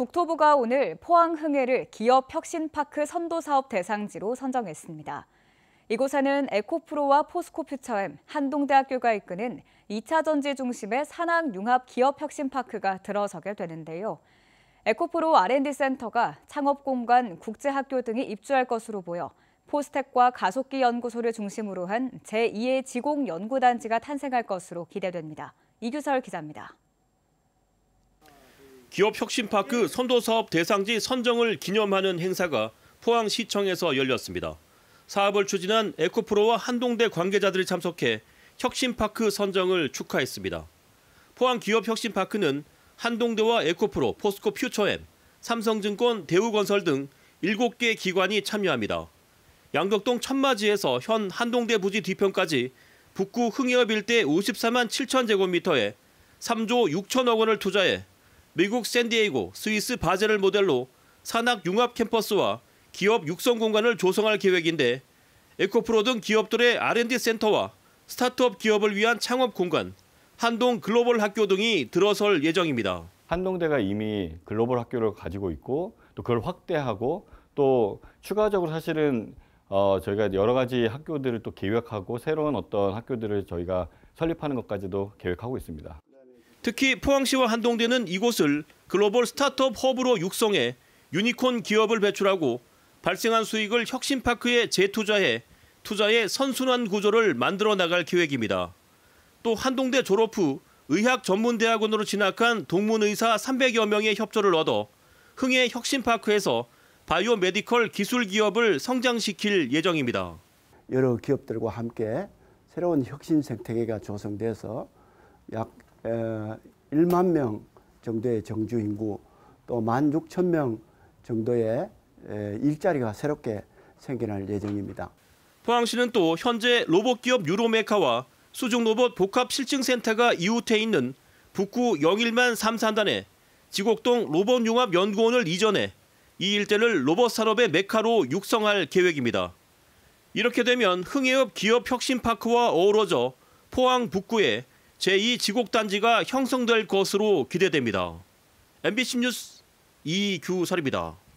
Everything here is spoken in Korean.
국토부가 오늘 포항 흥해를 기업 혁신파크 선도사업 대상지로 선정했습니다. 이곳에는 에코프로와 포스코퓨처엠, 한동대학교가 이끄는 2차 전지 중심의 산학융합 기업혁신파크가 들어서게 되는데요. 에코프로 R&D센터가 창업공간, 국제학교 등이 입주할 것으로 보여 포스텍과 가속기 연구소를 중심으로 한 제2의 지공연구단지가 탄생할 것으로 기대됩니다. 이규설 기자입니다. 기업혁신파크 선도사업 대상지 선정을 기념하는 행사가 포항시청에서 열렸습니다. 사업을 추진한 에코프로와 한동대 관계자들이 참석해 혁신파크 선정을 축하했습니다. 포항기업혁신파크는 한동대와 에코프로, 포스코 퓨처엠, 삼성증권, 대우건설 등 7개 기관이 참여합니다. 양덕동 천마지에서 현 한동대 부지 뒤편까지 북구 흥해읍 일대 54만 7천 제곱미터에 3조 6천억 원을 투자해 미국 샌디에이고, 스위스 바젤을 모델로 산악 융합 캠퍼스와 기업 육성 공간을 조성할 계획인데 에코프로 등 기업들의 R&D 센터와 스타트업 기업을 위한 창업 공간, 한동 글로벌 학교 등이 들어설 예정입니다. 한동대가 이미 글로벌 학교를 가지고 있고 또 그걸 확대하고 또 추가적으로 사실은 어, 저희가 여러 가지 학교들을 또 계획하고 새로운 어떤 학교들을 저희가 설립하는 것까지도 계획하고 있습니다. 특히 포항시와 한동대는 이곳을 글로벌 스타트업 허브로 육성해 유니콘 기업을 배출하고 발생한 수익을 혁신파크에 재투자해 투자의 선순환 구조를 만들어 나갈 계획입니다. 또 한동대 졸업 후 의학 전문대학원으로 진학한 동문의사 300여 명의 협조를 얻어 흥해 혁신파크에서 바이오 메디컬 기술 기업을 성장시킬 예정입니다. 여러 기업들과 함께 새로운 혁신 생태계가 조성돼서 약 1만 명 정도의 정주 인구 또 1만 6천 명 정도의 일자리가 새롭게 생겨날 예정입니다. 포항시는 또 현재 로봇 기업 유로메카와 수중 로봇 복합 실증센터가 이웃해 있는 북구 영일만 3산단에 지곡동 로봇 융합 연구원을 이전해 이 일대를 로봇 산업의 메카로 육성할 계획입니다. 이렇게 되면 흥해업 기업 혁신 파크와 어우러져 포항 북구에 제2지곡단지가 형성될 것으로 기대됩니다. MBC 뉴스 이규설입니다.